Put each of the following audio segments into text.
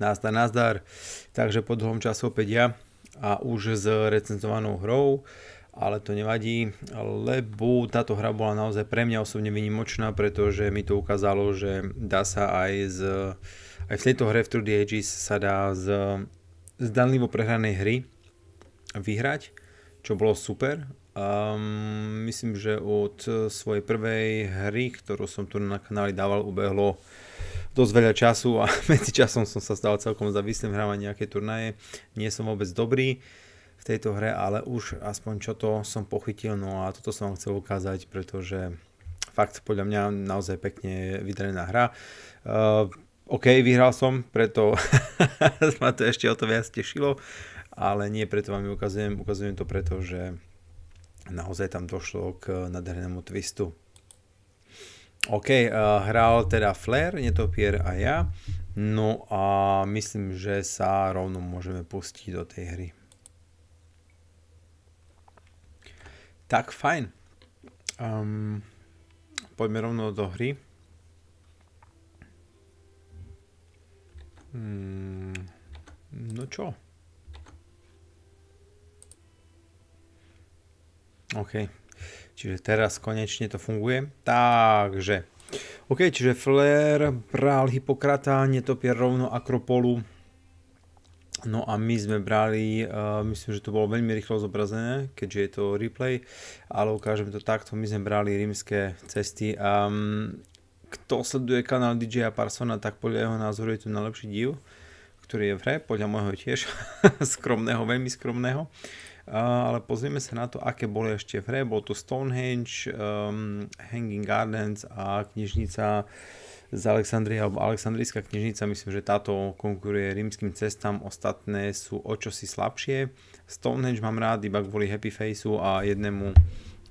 Nazdar, nazdar. Takže po dlhom času opäť ja a už s recenzovanou hrou, ale to nevadí, lebo táto hra bola naozaj pre mňa osobne vynimočná, pretože mi to ukázalo, že dá sa aj z, aj v tejto hre v True Ages sa dá z zdanlivo prehranej hry vyhrať, čo bolo super. Um, myslím, že od svojej prvej hry, ktorú som tu na kanáli dával, ubehlo dosť veľa času a medzi časom som sa stal celkom závislým hrávať nejaké turnaje. Nie som vôbec dobrý v tejto hre, ale už aspoň čo to som pochytil, no a toto som vám chcel ukázať, pretože fakt podľa mňa naozaj pekne vydarená hra. Uh, OK, vyhral som, preto ma to ešte o to viac tešilo, ale nie preto vám ju ukazujem, ukazujem to preto, že naozaj tam došlo k nádhernému twistu OK, eh, hral teda Flair, Netopier a ja. No a myslím, že sa rovno môžeme pustiť do tej hry. Tak, fajn. Um, poďme rovno do hry. Mm, no čo? OK. Čiže teraz konečne to funguje. Takže, OK, čiže Flair bral Hippokrata, netopier rovno Akropolu. No a my sme brali, uh, myslím, že to bolo veľmi rýchlo zobrazené, keďže je to replay, ale ukážem to takto, my sme brali rímske cesty. Um, kto sleduje kanál DJ Parsona, tak podľa jeho názoru je to najlepší div, ktorý je v hre, podľa môjho tiež, skromného, veľmi skromného. Uh, ale pozrieme sa na to, aké boli ešte v hre. Bol to Stonehenge, um, Hanging Gardens a knižnica z Alexandrie alebo Alexandrijská knižnica, myslím, že táto konkuruje rímským cestám, ostatné sú o čosi slabšie. Stonehenge mám rád iba kvôli happy faceu a jednému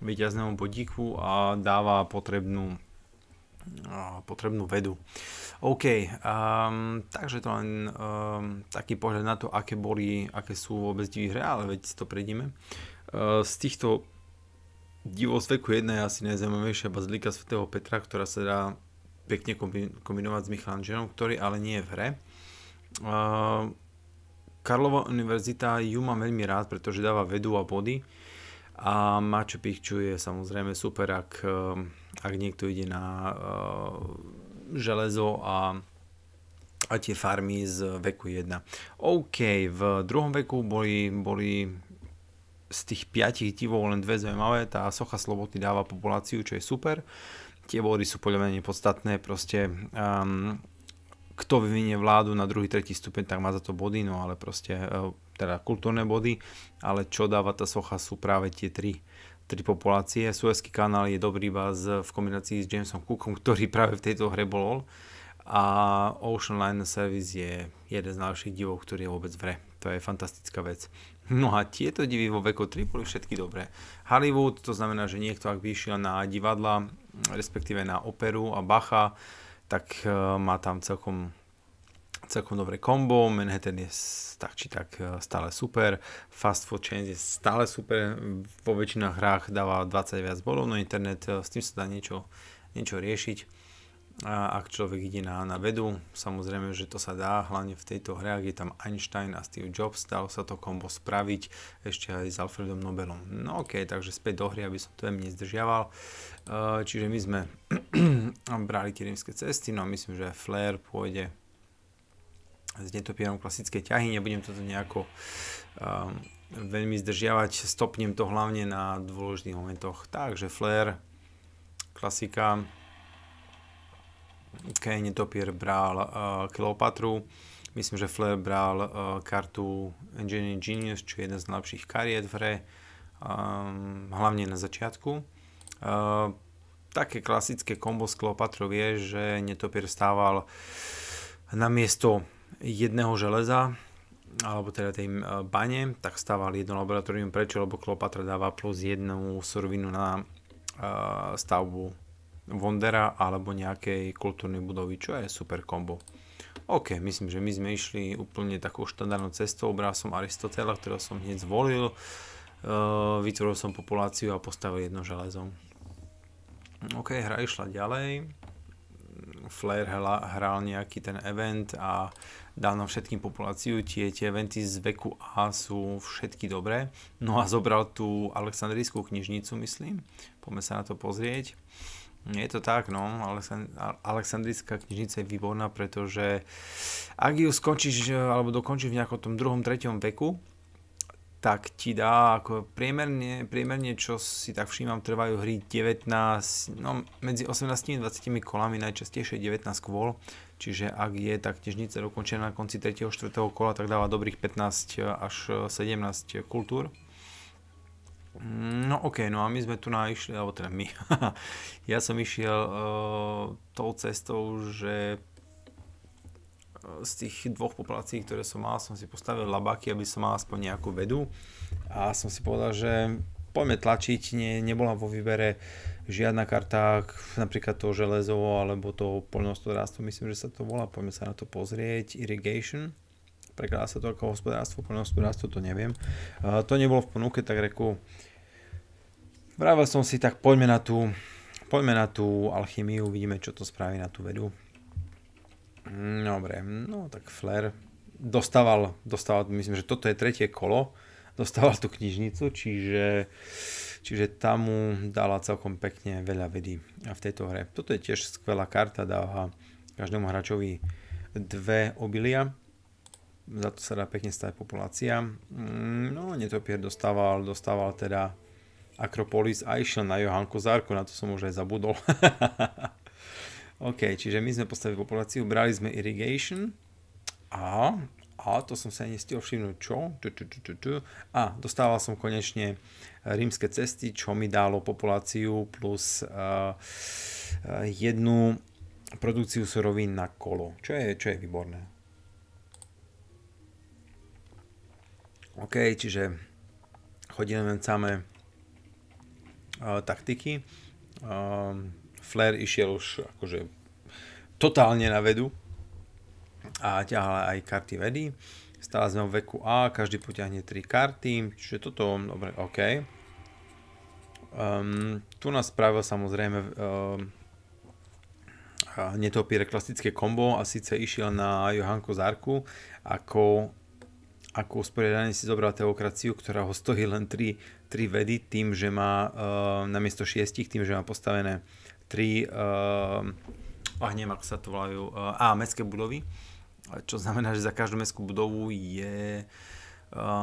výťaznému bodíku a dáva potrebnú, potrebnú vedu. OK, um, takže to len um, taký pohľad na to, aké boli, aké sú vôbec divy hry, ale veď si to prejdeme. Uh, z týchto divov z veku 1 je asi najzaujímavejšia bazilika svätého Petra, ktorá sa dá pekne kombinovať s Michelangelo, ktorý ale nie je v hre. Uh, Karlova univerzita ju mám veľmi rád, pretože dáva vedu a body a Machu Picchu je samozrejme super, ak, ak niekto ide na uh, železo a a tie farmy z veku 1. OK, v druhom veku boli, boli z tých piatich divov len dve zaujímavé. Tá socha slobody dáva populáciu, čo je super. Tie body sú podľa mňa nepodstatné. Proste um, kto vyvinie vládu na druhý, tretí stupeň, tak má za to body, no ale proste, e, teda kultúrne body, ale čo dáva tá socha sú práve tie tri tri populácie. Suezky kanál je dobrý iba v kombinácii s Jamesom Cookom, ktorý práve v tejto hre bol. A Ocean Line Service je jeden z najlepších divov, ktorý je vôbec v hre. To je fantastická vec. No a tieto divy vo veku 3 boli všetky dobré. Hollywood, to znamená, že niekto ak vyšiel na divadla, respektíve na operu a Bacha, tak eh, má tam celkom celkom dobré kombo, Manhattan je tak či tak e, stále super, Fast Food Chains je stále super, vo väčšinách hrách dáva 20 viac bodov na internet, e, s tým sa dá niečo, niečo riešiť. A ak človek ide na, na vedu, samozrejme, že to sa dá, hlavne v tejto hre, ak je tam Einstein a Steve Jobs, dalo sa to kombo spraviť ešte aj s Alfredom Nobelom. No ok, takže späť do hry, aby som to jem nezdržiaval. E, čiže my sme brali tie rímske cesty, no myslím, že Flair pôjde s netopierom klasické ťahy, nebudem to nejako um, veľmi zdržiavať, stopnem to hlavne na dôležitých momentoch. Takže flare, klasika, Kane netopier bral uh, eh, Kleopatru, myslím, že Flair bral uh, eh, kartu Engineering Genius, čo je jeden z najlepších kariet v hre, um, hlavne na začiatku. Uh, také klasické kombo s Kleopatrou je, že netopier stával na miesto jedného železa, alebo teda tej e, bane, tak stával jedno laboratórium. Prečo? Lebo Klopatra dáva plus jednu surovinu na e, stavbu Vondera alebo nejakej kultúrnej budovy, čo je super kombo. OK, myslím, že my sme išli úplne takou štandardnou cestou, obral som Aristotela, ktorého som hneď zvolil, e, vytvoril som populáciu a postavil jedno železo. OK, hra išla ďalej. Flair hral nejaký ten event a dal nám všetkým populáciu. Tie, tie eventy z veku A sú všetky dobré. No a zobral tú Aleksandrijskú knižnicu, myslím. Poďme sa na to pozrieť. Je to tak, no. Aleksandrická knižnica je výborná, pretože ak ju skončíš alebo dokončíš v nejakom tom druhom, treťom veku, tak ti dá ako priemerne, priemerne, čo si tak všímam, trvajú hry 19, no medzi 18 a 20 kolami, najčastejšie 19 kôl, čiže ak je tak tiežnica dokončená na konci 3. 4. kola, tak dáva dobrých 15 až 17 kultúr. No ok, no a my sme tu naišli, alebo teda my, ja som išiel uh, tou cestou, že z tých dvoch populácií, ktoré som mal, som si postavil labaky, aby som mal aspoň nejakú vedu a som si povedal, že poďme tlačiť, nie, nebola vo výbere žiadna karta, napríklad to železo alebo to poľnohospodárstvo, myslím, že sa to volá, poďme sa na to pozrieť, irrigation, prekladá sa to ako hospodárstvo, poľnohospodárstvo, to neviem. Uh, to nebolo v ponuke, tak reku, vravel som si, tak poďme na tú, poďme na tú alchymiu, vidíme, čo to spraví na tú vedu. Mm, dobre, no tak Flair dostával, dostával, myslím, že toto je tretie kolo, dostával tú knižnicu, čiže, čiže tam mu dala celkom pekne veľa vedy v tejto hre. Toto je tiež skvelá karta, dáva každému hráčovi dve obilia, za to sa dá pekne stať populácia. Mm, no, netopier dostával, dostával teda Akropolis a išiel na Johanku Zárku, na to som už aj zabudol. OK, čiže my sme postavili populáciu, brali sme irrigation a, a to som sa nestihol všimnúť, čo? Tu, tu, tu, tu, tu. A, dostával som konečne eh, rímske cesty, čo mi dalo populáciu plus uh, jednu produkciu surovín na kolo, čo je, čo je výborné. OK, čiže chodíme len samé uh, taktiky. Um, Flair išiel už akože totálne na vedu a ťahal aj karty vedy. Stále sme v veku A, každý poťahne 3 karty, čiže toto, dobre, OK. Um, tu nás spravil samozrejme um, ehm, netopíre klasické kombo a síce išiel na Johanko Zárku ako, ako usporiadanie si zobral teokraciu, ktorá ho stojí len 3, 3 vedy tým, že má uh, namiesto 6, tým, že má postavené tri, uh, oh, neviem ako sa to volajú, uh, eh, a mestské budovy, čo znamená, že za každú mestskú budovu je eh,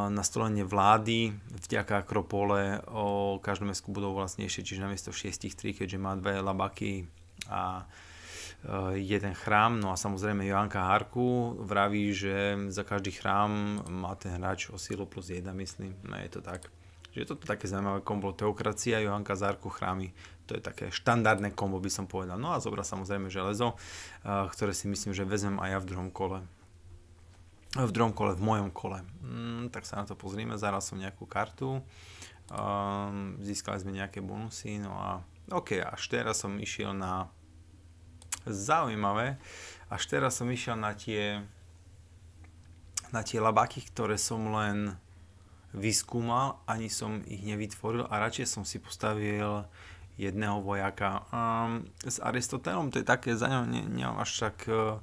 na stolenie vlády vďaka Akropole o každú mestskú budovu vlastnejšie, čiže namiesto 6 3, keďže má dve labaky a eh, jeden chrám, no a samozrejme Joanka Harku vraví, že za každý chrám má ten hráč o sílu plus 1, myslím, no je to tak. Že je to také zaujímavé kombo Teokracia, Johanka Zárku, chrámy. To je také štandardné kombo, by som povedal. No a zobra samozrejme železo, eh, ktoré si myslím, že vezmem aj ja v druhom kole. V druhom kole, v mojom kole. Mm, tak sa na to pozrieme, zaral som nejakú kartu. Um, získali sme nejaké bonusy, no a OK, až teraz som išiel na zaujímavé, až teraz som išiel na tie na tie labaky, ktoré som len vyskúmal, ani som ich nevytvoril a radšej som si postavil jedného vojaka. Um, s Aristotelom to je také, za ňom ne, ne, až tak, eh,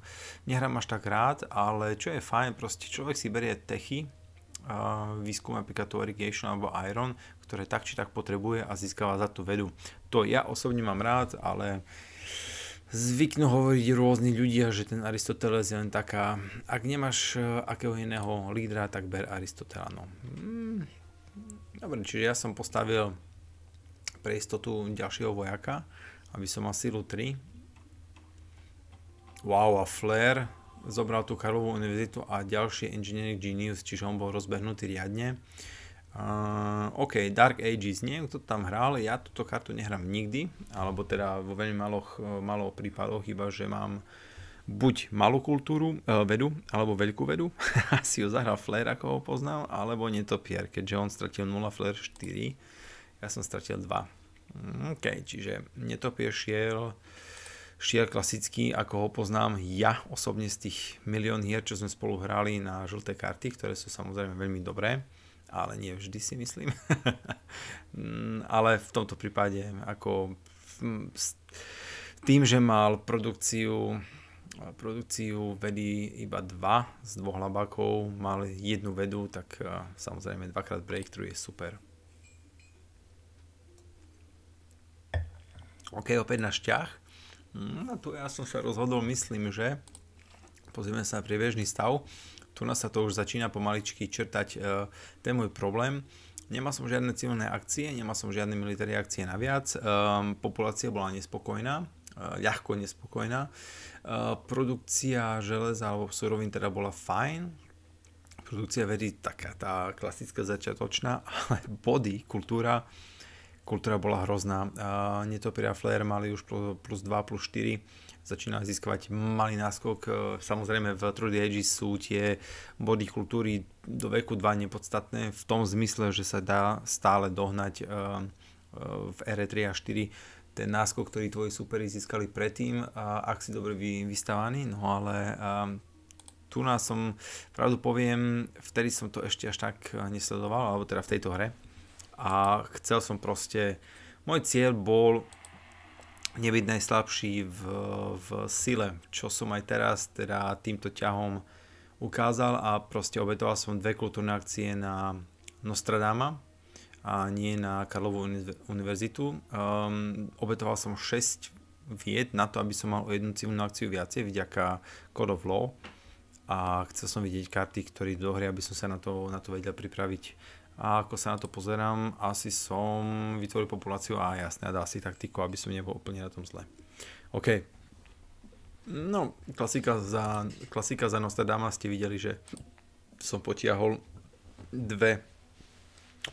nehrám až tak rád, ale čo je fajn, proste človek si berie techy, uh, eh, výskum napríklad to irrigation alebo iron, ktoré tak či tak potrebuje a získava za to vedu. To ja osobne mám rád, ale uh, zvyknú hovoriť rôzni ľudia, že ten Aristoteles je len taká, ak nemáš e, akého iného lídra, tak ber Aristotela. No. Mm, dobre, čiže ja som postavil pre istotu ďalšieho vojaka, aby som mal silu 3. Wow, a Flair zobral tú Karlovú univerzitu a ďalší engineering genius, čiže on bol rozbehnutý riadne. Uh, OK, Dark Ages, nie, kto tam hral, ja túto kartu nehrám nikdy, alebo teda vo veľmi maloch, e, malo prípadoch, iba že mám buď malú kultúru, uh, vedu, alebo veľkú vedu, asi ho zahral Flair, ako ho poznal, alebo netopier, keďže on stratil 0, Flair 4, ja som stratil 2. Mm, OK, čiže netopier šiel šiel klasický, ako ho poznám ja osobne z tých milión hier, čo sme spolu hrali na žlté karty, ktoré sú samozrejme veľmi dobré ale nie vždy si myslím. Mm, ale v tomto prípade ako tým, že mal produkciu produkciu vedy iba dva z dvoch labákov, mal jednu vedu, tak eh, samozrejme dvakrát breakthrough je super. OK, opäť na šťah. No mm, tu ja som sa rozhodol, myslím, že pozrieme sa na priebežný stav tu sa to už začína pomaličky črtať e, ten môj problém. Nemal som žiadne civilné akcie, nemal som žiadne militárne akcie naviac, e, populácia bola nespokojná, e, ľahko nespokojná. Produkcia železa alebo surovín teda bola fajn, produkcia vedy taká tá klasická začiatočná, ale body, kultúra, kultúra bola hrozná. Netopira Flair mali už plus 2, plus 4, začína získavať malý náskok. E, samozrejme v 3D Ages sú tie body kultúry do veku 2 nepodstatné v tom zmysle, že sa dá stále dohnať e, e, v ere 3 a 4 ten náskok, ktorý tvoji superi získali predtým, ak si dobre vy, no ale tu nás som, pravdu poviem, vtedy som to ešte až tak nesledoval, alebo teda v tejto hre. A chcel som proste, môj cieľ bol nebyť najslabší v, v sile, čo som aj teraz teda týmto ťahom ukázal a proste obetoval som dve kultúrne akcie na Nostradama a nie na Karlovú univerzitu. Um, obetoval som 6 vied na to, aby som mal o jednu civilnú akciu viacej vďaka Code of Law a chcel som vidieť karty, ktoré dohry, aby som sa na to, na to vedel pripraviť a ako sa na to pozerám, asi som vytvoril populáciu a jasné, dá si taktiku, aby som nebol úplne na tom zle. OK. No, klasika za, klasika za Nostradama ste videli, že som potiahol dve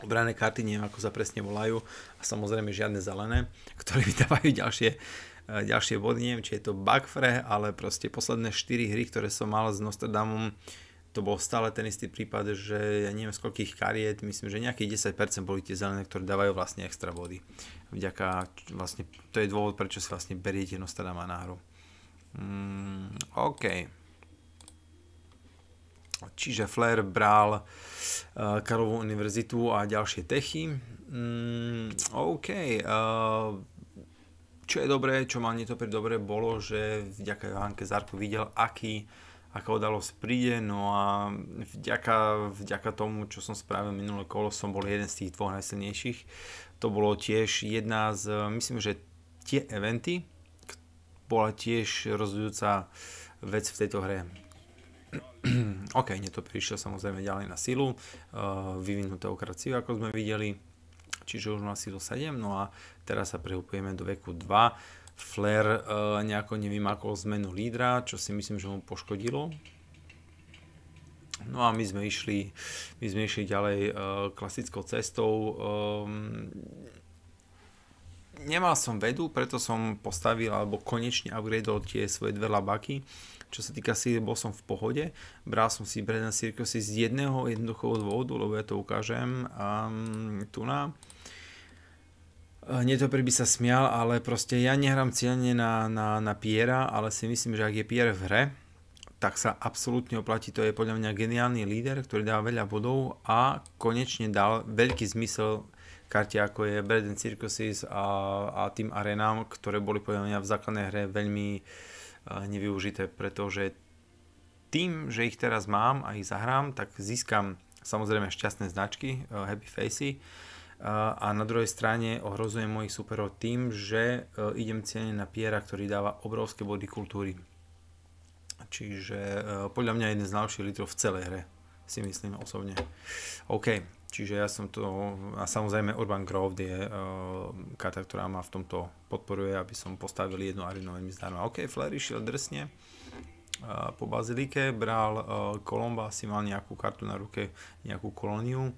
obrané karty, neviem ako sa presne volajú a samozrejme žiadne zelené, ktoré vydávajú ďalšie, e, ďalšie body, neviem či je to bugfre, ale proste posledné 4 hry, ktoré som mal s Nostradamom, uh, to bol stále ten istý prípad, že ja neviem z koľkých kariet, myslím, že nejakých 10% boli tie zelené, ktoré dávajú vlastne extra body. Vďaka, vlastne, to je dôvod, prečo si vlastne beriete Nostradama na hru. Mm, OK. Čiže Flair bral uh, eh, Karlovú univerzitu a ďalšie techy. Mm, OK. Uh, čo je dobré, čo má nie to pri dobre, bolo, že vďaka Johanke Zarku videl, aký uh, aká udalosť príde, no a vďaka, vďaka tomu, čo som spravil minulé kolo, som bol jeden z tých dvoch najsilnejších. To bolo tiež jedna z, myslím, že tie eventy bola tiež rozhodujúca vec v tejto hre. OK, nie to prišiel samozrejme ďalej na silu, uh, vyvinuté okraciu, ako sme videli, čiže už má silu 7, no a teraz sa prehupujeme do veku 2 Flair eh, nejako nevymakol zmenu lídra, čo si myslím, že mu poškodilo. No a my sme išli, my sme išli ďalej eh, klasickou cestou. Ehm, nemal som vedu, preto som postavil alebo konečne upgradeol tie svoje dve labaky. Čo sa týka síry, bol som v pohode. Bral som si Brennan Circus z jedného jednoduchého dôvodu, lebo ja to ukážem um, ehm, tu na. Eh, Netopri by sa smial, ale proste ja nehrám cieľne na, na, na Piera, ale si myslím, že ak je Pier v hre, tak sa absolútne oplatí. To je podľa mňa geniálny líder, ktorý dá veľa bodov a konečne dal veľký zmysel karte ako je Braden Circuses a, a tým arenám, ktoré boli podľa mňa v základnej hre veľmi eh, nevyužité, pretože tým, že ich teraz mám a ich zahrám, tak získam samozrejme šťastné značky, eh, happy facey, a na druhej strane ohrozujem mojich superov tým, že e, idem cieľne na Piera, ktorý dáva obrovské body kultúry. Čiže e, podľa mňa jeden z najlepších litrov v celej hre, si myslím osobne. OK, čiže ja som to, a samozrejme Urban Grove je e, karta, ktorá ma v tomto podporuje, aby som postavil jednu arenu veľmi zdarma. OK, Flair išiel drsne, po Bazilike, bral Kolomba, si mal nejakú kartu na ruke, nejakú kolóniu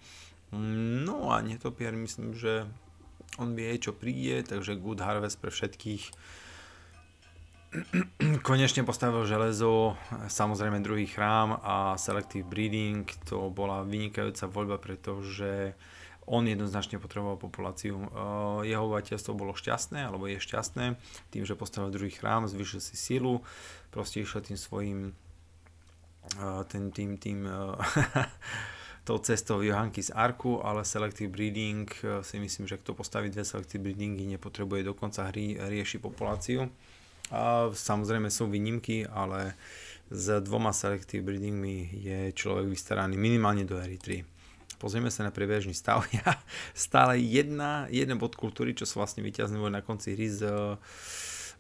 No a netopier myslím, že on vie, čo príde, takže good harvest pre všetkých. Konečne postavil železo, samozrejme druhý chrám a selective breeding, to bola vynikajúca voľba, pretože on jednoznačne potreboval populáciu. E, jeho obyvateľstvo bolo šťastné, alebo je šťastné, tým, že postavil druhý chrám, zvyšil si silu, proste išiel tým svojim e, tým, tým, tým e, tou cestou Johanky z Arku, ale Selective Breeding eh, si myslím, že kto postaví dve Selective Breedingy nepotrebuje dokonca hry rieši populáciu. A samozrejme sú výnimky, ale s dvoma Selective Breedingmi je človek vystaraný minimálne do hry 3 pozrieme sa na priebežný stav. Ja stále jedna, jeden bod kultúry, čo sú vlastne víťazný na konci hry z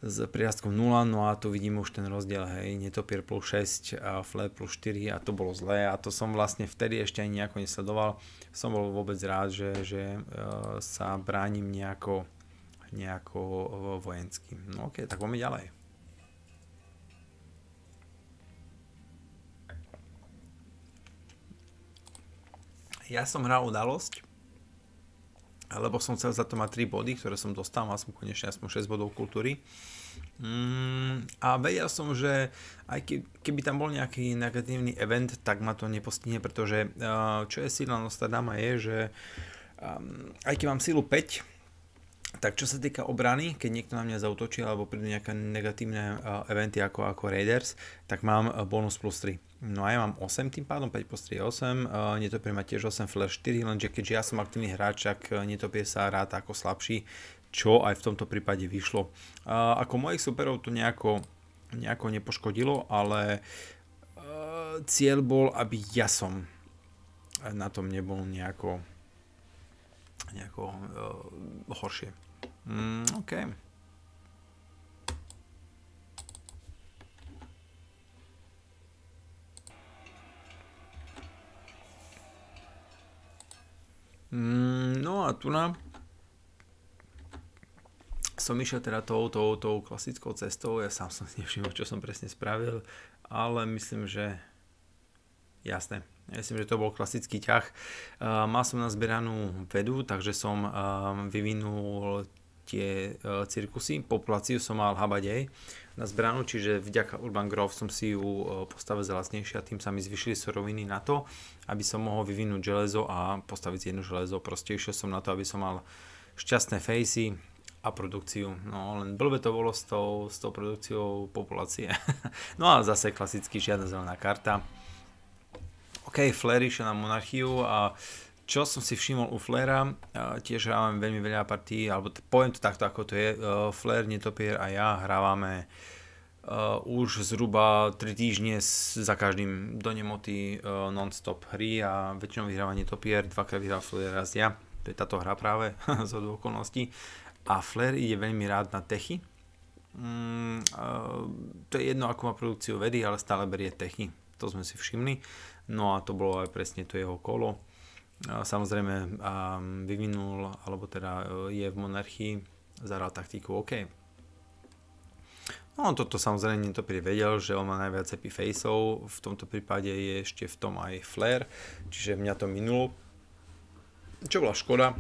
s prirastkom 0, no a tu vidíme už ten rozdiel, hej, netopier plus 6 a flare plus 4 a to bolo zlé a to som vlastne vtedy ešte ani nejako nesledoval. Som bol vôbec rád, že, že e, sa bránim nejako, nejako e, vojenským. No ok, tak poďme ďalej. Ja som hral udalosť, lebo som chcel za to mať 3 body, ktoré som dostal, mal som konečne aspoň 6 bodov kultúry Mm, a vedel som, že aj ke, keby tam bol nejaký negatívny event, tak ma to nepostihne, pretože uh, čo je síla Nostradama je, že um, aj keď mám sílu 5, tak čo sa týka obrany, keď niekto na mňa zautočí alebo prídu nejaké negatívne uh, eventy ako, ako Raiders, tak mám uh, bonus plus 3. No a ja mám 8 tým pádom, 5 plus 3 je 8, uh, netopier má tiež 8, flash 4, lenže keďže ja som aktívny hráč, tak netopier sa rád ako slabší, čo aj v tomto prípade vyšlo. Ako mojich superov to nejako, nejako nepoškodilo, ale e, cieľ bol, aby ja som na tom nebol nejako, nejako uh, horšie. Mm, OK. Mm, no a tu nám som išiel teda tou, tou, tou klasickou cestou, ja sám som si nevšimol, čo som presne spravil, ale myslím, že jasné, myslím, že to bol klasický ťah. mal som nazberanú vedu, takže som vyvinul tie cirkusy, populáciu som mal habadej na zbranu, čiže vďaka Urban Grove som si ju uh, postavil zlacnejšie a tým sa mi zvyšili suroviny na to, aby som mohol vyvinúť železo a postaviť jedno železo. Proste išiel som na to, aby som mal šťastné fejsy, a produkciu. No len blbe to bolo s tou, s tou produkciou populácie. no a zase klasicky žiadna zelená karta. OK, Flair išiel na monarchiu a čo som si všimol u Flaira, tiež hrávam veľmi veľa partí, alebo poviem to takto, ako to je, e, Flair, Netopier a ja hrávame e, už zhruba 3 týždne za každým do nemoty e, non-stop hry a väčšinou vyhráva Netopier, dvakrát vyhrá Flair, raz ja to je táto hra práve z okolností a Flair ide veľmi rád na techy. Mm, to je jedno, ako má produkciu vedy, ale stále berie techy. To sme si všimli. No a to bolo aj presne to jeho kolo. Samozrejme vyvinul, alebo teda e, je v monarchii, zahral taktiku OK. No toto samozrejme to privedel, že on má najviac happy faceov, v tomto prípade je ešte v tom aj Flair, čiže mňa to minulo, čo bola škoda,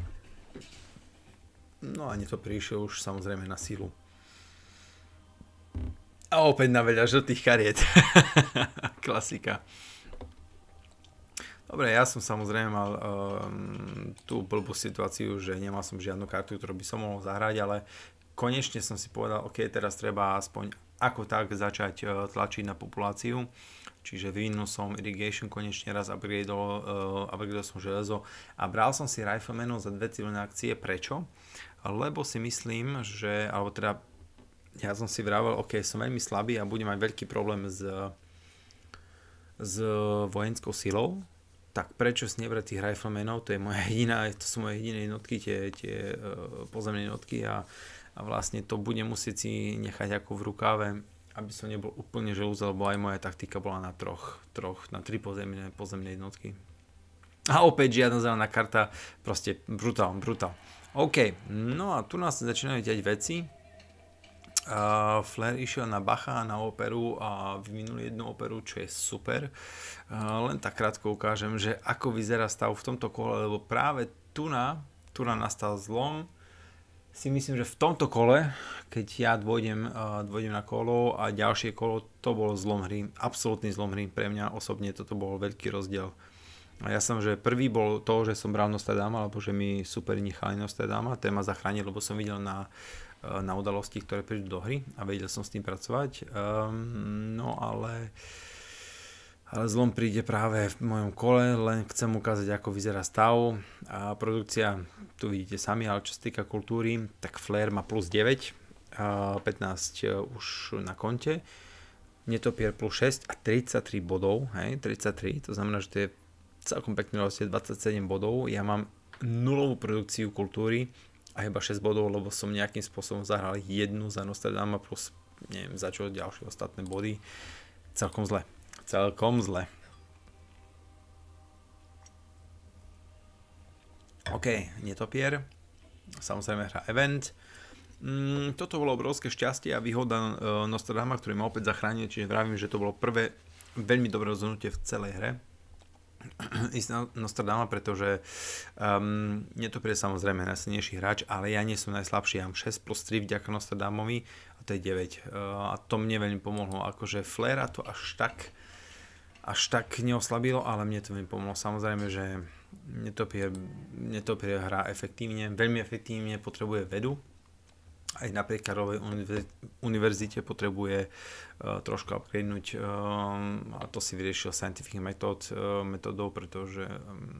No a to prišiel už samozrejme na sílu. A opäť na veľa žltých kariet. Klasika. Dobre, ja som samozrejme mal um, tú blbú situáciu, že nemal som žiadnu kartu, ktorú by som mohol zahrať, ale konečne som si povedal, ok, teraz treba aspoň ako tak začať uh, tlačiť na populáciu. Čiže vyvinul som irrigation konečne raz, upgradeol, uh, e, upgradeol som železo a bral som si riflemanov za dve civilné akcie. Prečo? lebo si myslím, že, alebo teda ja som si vravel, ok, som veľmi slabý a budem mať veľký problém s, s vojenskou silou, tak prečo si nebrať tých riflemenov, to je moja jediná, to sú moje jediné jednotky, tie, tie eh, pozemné jednotky a, a vlastne to budem musieť si nechať ako v rukáve, aby som nebol úplne želúz, lebo aj moja taktika bola na troch, troch na tri pozemné, pozemné jednotky. A opäť žiadna zelená karta, proste brutál, brutál. OK, no a tu nás začínajú ťať veci. Uh, Flair išiel na Bacha na operu a vyvinul jednu operu, čo je super. Uh, len tak krátko ukážem, že ako vyzerá stav v tomto kole, lebo práve tu na, tu na nastal zlom. Si myslím, že v tomto kole, keď ja dvojdem, uh, dvojdem na kolo a ďalšie kolo, to bol zlom hry, absolútny zlom hry pre mňa osobne, toto bol veľký rozdiel. A ja som, že prvý bol to, že som bral Nostradama, alebo že mi super nechali Nostradama, téma zachránil, lebo som videl na, eh, na udalosti, ktoré prídu do hry a vedel som s tým pracovať. Um, no ale ale zlom príde práve v mojom kole, len chcem ukázať, ako vyzerá stav a produkcia, tu vidíte sami, ale čo sa týka kultúry, tak Flair má plus 9, 15 eh, už na konte, Netopier plus 6 a 33 bodov, hej, 33, to znamená, že to je celkom pekne rozdiel vlastne 27 bodov, ja mám nulovú produkciu kultúry a iba 6 bodov, lebo som nejakým spôsobom zahral jednu za Nostradama plus neviem za čo ďalšie ostatné body. Celkom zle. Celkom zle. OK, netopier. Samozrejme hra Event. Mm, toto bolo obrovské šťastie a výhoda e, Nostradama, ktorý ma opäť zachránil, čiže vravím, že to bolo prvé veľmi dobré rozhodnutie v celej hre ísť Nostradama, pretože um, ehm, nie to pre samozrejme najsilnejší hráč, ale ja nie som najslabší, ja mám 6 plus 3 vďaka Nostradamovi a to je 9. Uh, ehm, a to mne veľmi pomohlo, akože Flera to až tak až tak neoslabilo, ale mne to veľmi pomohlo. Samozrejme, že netopie, netopie hrá efektívne, veľmi efektívne, potrebuje vedu, aj napriek Karlovej univerzite potrebuje uh, trošku upgradenúť um, e, a to si vyriešil Scientific Method, uh, metodou, pretože um,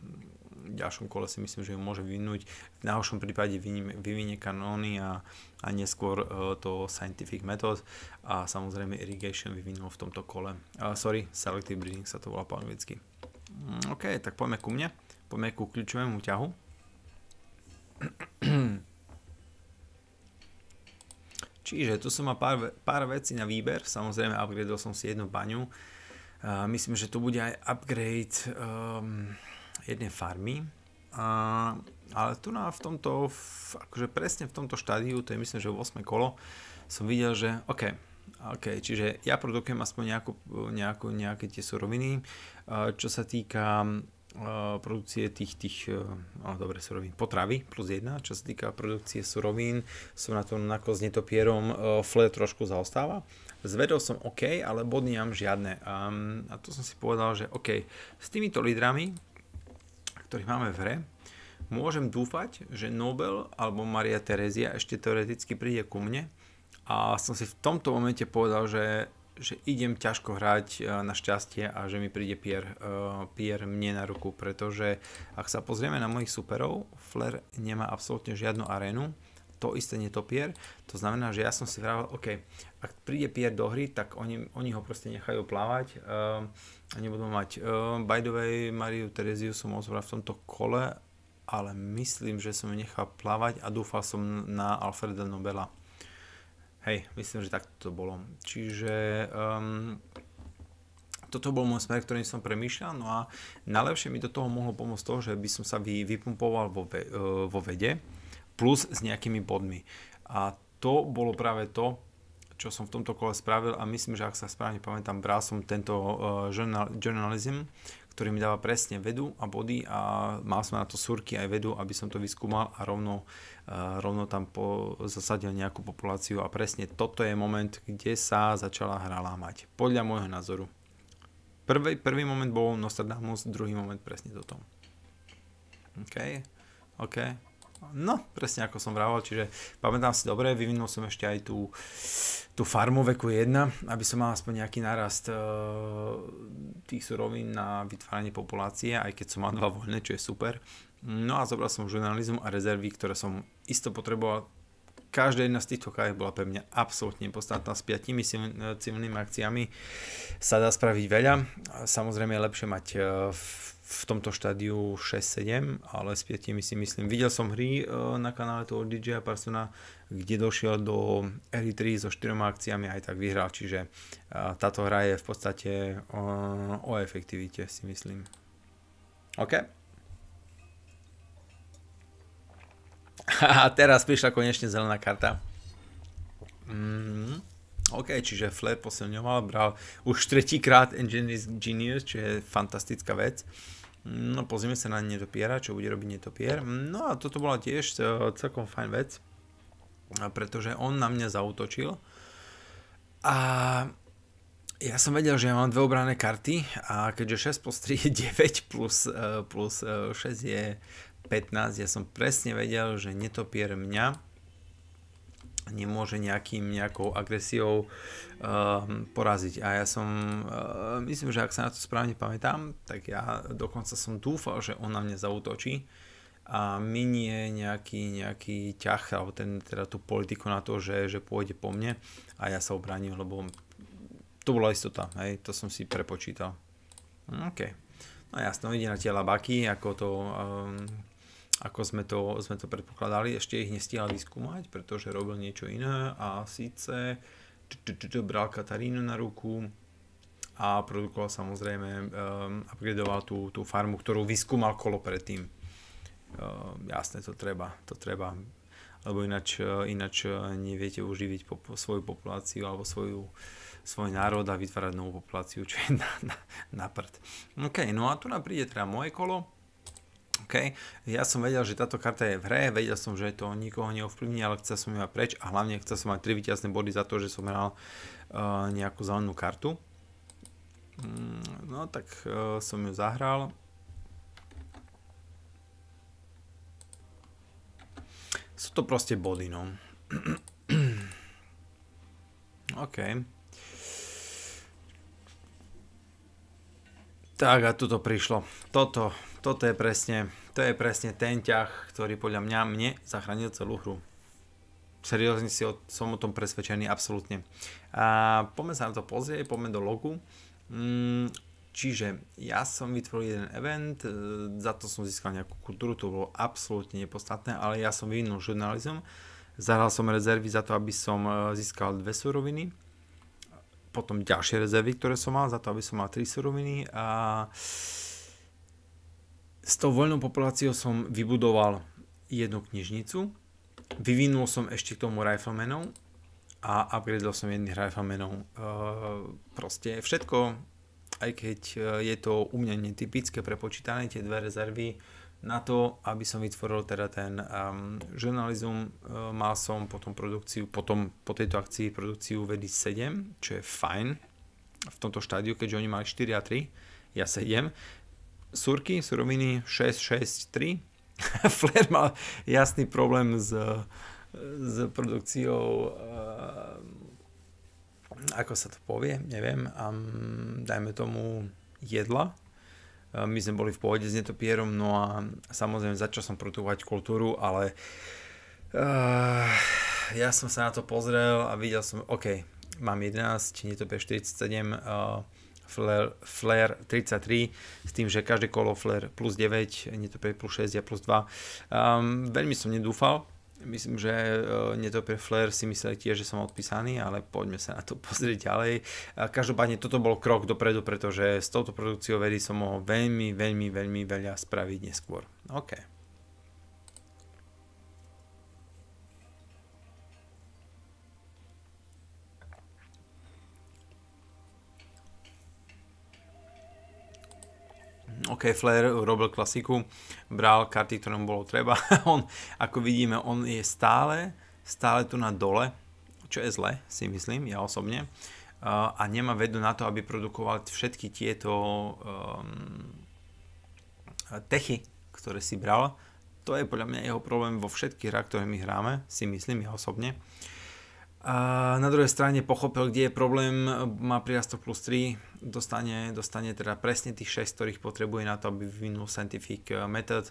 v ďalšom kole si myslím, že ju môže vyvinúť. V najhoršom prípade vyvinie kanóny a, a neskôr uh, to Scientific Method a samozrejme Irrigation vyvinul v tomto kole. Uh, sorry, Selective Breeding sa to volá po anglicky. Mm, OK, tak poďme ku mne, poďme ku kľúčovému ťahu. Čiže tu som mal pár, pár vecí na výber, samozrejme upgradeol som si jednu baňu. Uh, myslím, že tu bude aj upgrade um, jednej farmy. Uh, ale tu na, v tomto, v, akože presne v tomto štádiu, to je myslím, že 8 kolo, som videl, že OK, OK, čiže ja produkujem aspoň nejakú, nejakú, nejaké tie suroviny. Uh, čo sa týka produkcie tých, tých o, dobre, surovín, potravy plus jedna, čo sa týka produkcie surovín, som na tom nako s netopierom o, fle trošku zaostáva. Zvedol som OK, ale body nemám žiadne. A, a to som si povedal, že OK, s týmito lídrami, ktorých máme v hre, môžem dúfať, že Nobel alebo Maria Terezia ešte teoreticky príde ku mne a som si v tomto momente povedal, že že idem ťažko hrať e, na šťastie a že mi príde Pier, e, Pierre mne na ruku, pretože ak sa pozrieme na mojich superov, Flair nemá absolútne žiadnu arénu, to isté netopier. To znamená, že ja som si vraval, OK, ak príde pier do hry, tak oni, oni ho proste nechajú plávať uh, a nebudú mať. Uh, by the way, Mariu Tereziu som ozval v tomto kole, ale myslím, že som ju nechal plávať a dúfal som na Alfreda Nobela. Hej, myslím, že tak to bolo. Čiže um, toto bol môj smer, ktorým som premýšľal, no a najlepšie mi do toho mohlo pomôcť to, že by som sa vy, vypumpoval vo, ve, uh, vo vede, plus s nejakými bodmi. A to bolo práve to, čo som v tomto kole spravil a myslím, že ak sa správne pamätám, bral som tento uh, e, journal, journalism ktorý mi dáva presne vedu a body a mal som na to surky aj vedu, aby som to vyskúmal a rovno, rovno tam po, zasadil nejakú populáciu a presne toto je moment, kde sa začala hra lámať. Podľa môjho názoru. Prvý, prvý moment bol Nostradamus, druhý moment presne toto. OK, OK, No, presne ako som vraval, čiže pamätám si dobre, vyvinul som ešte aj tú, tú farmu veku 1, aby som mal aspoň nejaký nárast e, tých surovín na vytváranie populácie, aj keď som mal dva voľné, čo je super. No a zobral som žurnalizmu a rezervy, ktoré som isto potreboval. Každá jedna z týchto krajín bola pre mňa absolútne podstatná. S piatimi civilnými akciami sa dá spraviť veľa. Samozrejme je lepšie mať eh, v tomto štádiu 6-7, ale s 5 si myslím. Videl som hry e, na kanále toho DJ Parsona, kde došiel do hry 3 so 4 akciami a aj tak vyhral, čiže e, táto hra je v podstate e, o efektivite si myslím. OK? A teraz prišla konečne zelená karta. Mm. OK, čiže Flair posilňoval, bral už tretíkrát Engineers, čo je fantastická vec. No pozrieme sa na netopiera, čo bude robiť netopier. No a toto bola tiež e, celkom fajn vec, pretože on na mňa zautočil. A ja som vedel, že ja mám dve obrané karty a keďže 6 plus 3 je 9 plus, e, plus 6 e, je 15, ja som presne vedel, že netopier mňa nemôže nejakým, nejakou agresiou uh, poraziť. A ja som, uh, myslím, že ak sa na to správne pamätám, tak ja dokonca som dúfal, že on na mňa zautočí a minie nejaký, nejaký ťah, alebo ten, teda tú politiku na to, že, že pôjde po mne a ja sa obránim, lebo to bola istota, hej, to som si prepočítal. OK. No jasno, ide na tie labaky, ako to um, ako sme to, sme to predpokladali. Ešte ich nestihal vyskúmať, pretože robil niečo iné a síce bral Katarínu na ruku a produkoval samozrejme, um, tú, tú farmu, ktorú vyskúmal kolo predtým. Uh, jasné, to treba, to treba lebo ináč, eh, ináč eh, neviete uživiť po, po svoju populáciu alebo svoju, svoj národ a vytvárať novú populáciu, čo je na, na, na prd. OK, no a tu nám príde teda moje kolo, Okay? Ja som vedel, že táto karta je v hre, vedel som, že to nikoho neovplyvní, ale chcel som ju mať preč a hlavne chcel som mať 3 vyťazné body za to, že som hral uh, nejakú zelenú kartu. Mm, no tak uh, som ju zahral. Sú to proste body, no. OK. Tak a tu to prišlo. Toto toto je presne, to je presne ten ťah, ktorý podľa mňa mne zachránil celú hru. Seriózne si o, som o tom presvedčený, absolútne. A poďme sa na to pozrieť, poďme do logu. Mm, čiže ja som vytvoril jeden event, e, za to som získal nejakú kultúru, to bolo absolútne nepostatné, ale ja som vyvinul žurnalizm, zahral som rezervy za to, aby som e, získal dve suroviny, potom ďalšie rezervy, ktoré som mal, za to, aby som mal tri suroviny a uh, s tou voľnou populáciou som vybudoval jednu knižnicu, vyvinul som ešte k tomu riflemanov a upgradil som jedných riflemanov. E, eh, proste všetko, aj keď eh, je to u mňa netypické prepočítané, tie dve rezervy, na to, aby som vytvoril teda ten um, žurnalizum, uh, mal som potom produkciu, potom po tejto akcii produkciu vedy 7, čo je fajn v tomto štádiu, keďže oni mali 4 a 3, ja 7, surky, suroviny 663. Flair mal jasný problém s, s produkciou eh, ako sa to povie, neviem, um, dajme tomu jedla. Eh, my sme boli v pohode s netopierom, no a samozrejme začal som produkovať kultúru, ale uh, ja som sa na to pozrel a videl som, OK, mám 11, netopier 47, Flair, Flair 33 s tým, že každé kolo Flair plus 9, netopier plus 6 a plus 2. Um, ehm, veľmi som nedúfal, Myslím, že eh, Netopier Flare si mysleli tiež, že som odpísaný, ale poďme sa na to pozrieť ďalej. Každopádne toto bol krok dopredu, pretože s touto produkciou vedy som mohol veľmi, veľmi, veľmi veľa spraviť neskôr. OK. Kefler robil klasiku, bral karty, ktoré mu bolo treba. on, ako vidíme, on je stále, stále tu na dole, čo je zle, si myslím, ja osobne. Uh, a nemá vedu na to, aby produkoval všetky tieto um, techy, ktoré si bral. To je podľa mňa jeho problém vo všetkých hrách, ktoré my hráme, si myslím, ja osobne. Uh, a na druhej strane pochopil, kde je problém, má prirastok plus 3, dostane, dostane teda presne tých 6, ktorých potrebuje na to, aby vyvinul scientific eh, method,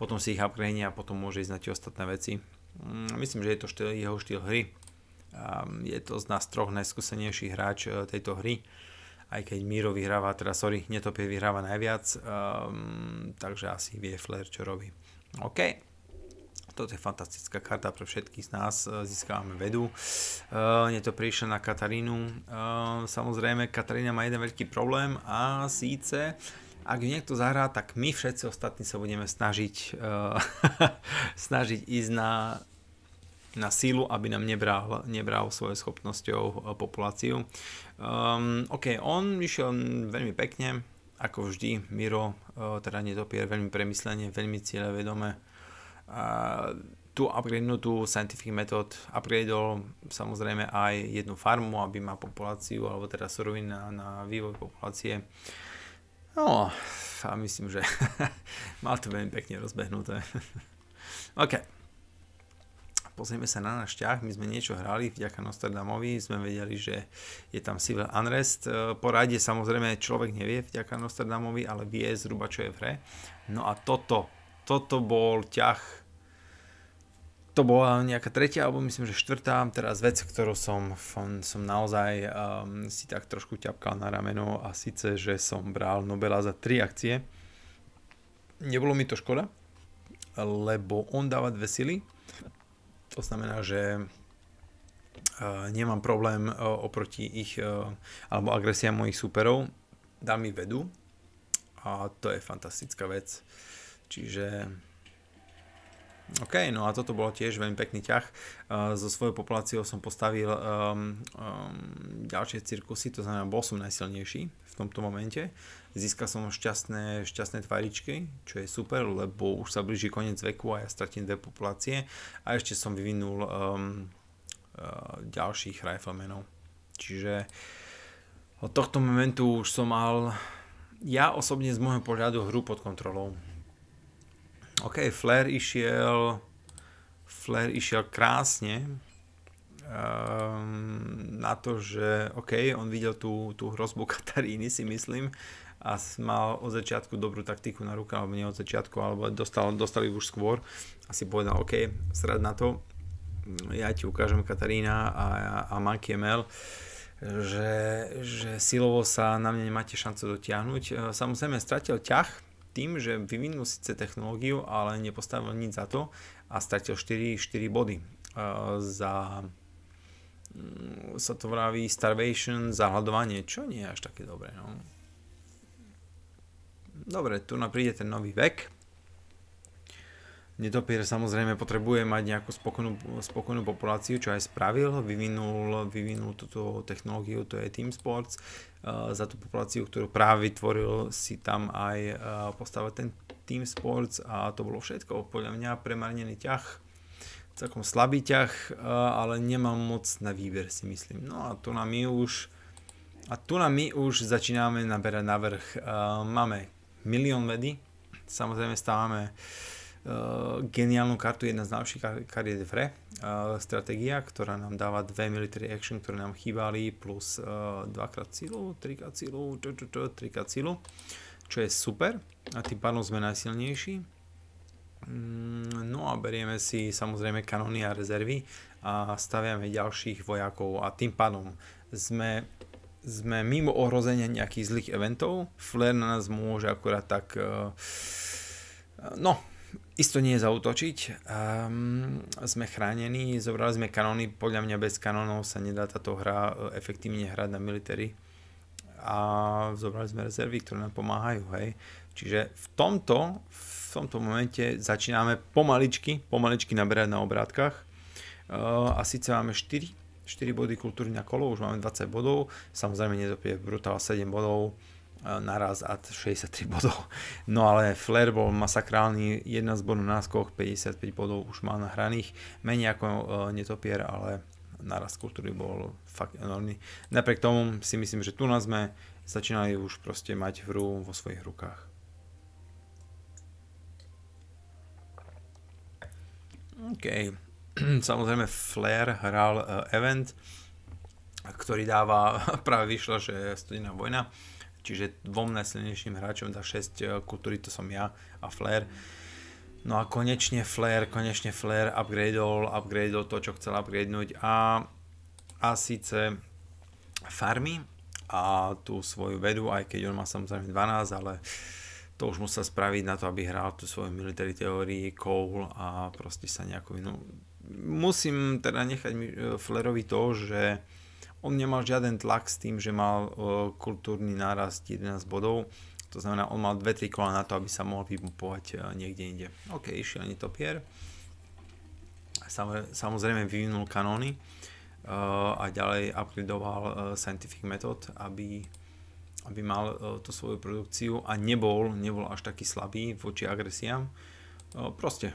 potom si ich upgrade a potom môže ísť na tie ostatné veci. Mm, myslím, že je to štýl, jeho štýl hry. A je to z nás troch najskúsenejších hráč eh, tejto hry, aj keď Miro vyhráva, teda sorry, Netopie vyhráva najviac, um, takže asi vie Flair, čo robí. OK. Toto je fantastická karta pre všetkých z nás, eh, získávame vedu. Je eh, to prišlo na Katarínu. Eh, samozrejme, Katarína má jeden veľký problém a síce ak ju niekto zahrá, tak my všetci ostatní sa budeme snažiť, snažiť ísť na, na sílu, aby nám nebral, nebral svojou schopnosťou populáciu. Um, OK, on išiel veľmi pekne, ako vždy, Miro, teda netopier, veľmi premyslenie, veľmi cieľavedome tú upgradenutú no, scientific method upgradol samozrejme aj jednu farmu, aby má populáciu alebo teda surovina na, na vývoj populácie. No a myslím, že mal to veľmi pekne rozbehnuté. OK. Pozrieme sa na náš ťah. My sme niečo hrali vďaka Nostradamovi. Sme vedeli, že je tam civil unrest. E, po rade samozrejme človek nevie vďaka Nostradamovi, ale vie zhruba, čo je v hre. No a toto, toto bol ťah to bola nejaká tretia, alebo myslím, že štvrtá teraz vec, ktorú som, som naozaj um, si tak trošku ťapkal na rameno a síce, že som bral Nobela za tri akcie. Nebolo mi to škoda, lebo on dáva dve sily. To znamená, že uh, nemám problém uh, oproti ich, uh, alebo agresiám mojich superov. Dá mi vedu a to je fantastická vec. Čiže OK, no a toto bolo tiež veľmi pekný ťah. Uh, so svojou populáciou som postavil um, um, ďalšie cirkusy, to znamená, bol som najsilnejší v tomto momente. Získal som šťastné, šťastné tvaričky, čo je super, lebo už sa blíži koniec veku a ja stratím dve populácie. A ešte som vyvinul um, uh, ďalších riflemenov. Čiže od tohto momentu už som mal ja osobne z môjho pohľadu hru pod kontrolou. OK, Flair išiel Flair išiel krásne um, na to, že OK, on videl tú, tú hrozbu Kataríny si myslím a mal od začiatku dobrú taktiku na ruka, alebo nie od začiatku, alebo dostal, dostali už skôr a si povedal, OK, srad na to, ja ti ukážem Katarína a, a Monkey ML, že, že silovo sa na mne nemáte šancu dotiahnuť. Ehm, samozrejme, stratil ťah, tým, že vyvinul síce technológiu, ale nepostavil nič za to a stratil 4, 4 body uh, za mm, sa to vraví starvation, zahľadovanie, čo nie je až také dobré. No. Dobre, tu nám príde ten nový vek, Netopier samozrejme potrebuje mať nejakú spokojnú, spokojnú populáciu, čo aj spravil, vyvinul, vyvinul túto technológiu, to je Team Sports, uh, eh, za tú populáciu, ktorú práve vytvoril, si tam aj uh, postavil ten Team Sports a to bolo všetko. Podľa mňa premarnený ťah, celkom slabý ťah, uh, ale nemám moc na výber si myslím. No a tu na my už a tu na my už začíname naberať navrh. Uh, máme milión vedy, samozrejme stávame uh, uh, geniálnu kartu, jedna z najlepších kariet v vre, uh, stratégia, ktorá nám dáva dve military action, ktoré nám chýbali, plus uh, dvakrát sílu, 3x sílu, čo, x sílu, čo je super a tým pádom sme najsilnejší. Mm, no a berieme si samozrejme kanóny a rezervy a staviame ďalších vojakov a tým pádom sme sme mimo ohrozenia nejakých zlých eventov. Flair na nás môže akurát tak... Eh, no, isto nie zautočiť. Um, sme chránení, zobrali sme kanóny, podľa mňa bez kanónov sa nedá táto hra e, efektívne hrať na military. A zobrali sme rezervy, ktoré nám pomáhajú, hej. Čiže v tomto, v tomto momente začíname pomaličky, pomaličky naberať na obrátkach. Uh, a síce máme 4, 4 body kultúry na kolo, už máme 20 bodov, samozrejme nezopie brutál 7 bodov, naraz a 63 bodov. No ale Flair bol masakrálny, z bodov náskok, skok, 55 bodov už má nahraných, menej ako e, netopier, ale naraz kultúry bol fakt enormný. Napriek tomu si myslím, že tu nás sme začínali už proste mať hru vo svojich rukách. OK. Samozrejme Flair hral e, event, ktorý dáva, práve vyšla, že studená vojna Čiže dvom najsilnejším hráčom za 6 e, kultúry to som ja a Flair. No a konečne Flair, konečne Flair upgradeol, upgradeol to, čo chcel upgradenúť a, a síce farmy a tú svoju vedu, aj keď on má samozrejme 12, ale to už musel spraviť na to, aby hral tú svoju military teórii, Cole a proste sa nejakú inú... Musím teda nechať Flairovi to, že on nemal žiaden tlak s tým, že mal e, kultúrny nárast 11 bodov, to znamená, on mal 2-3 kola na to, aby sa mohol vypúpovať e, niekde inde. OK, išiel topier. Samozrejme vyvinul kanóny e, a ďalej upgradoval Scientific Method, aby, aby mal tú svoju produkciu a nebol, nebol až taký slabý voči agresiám. Proste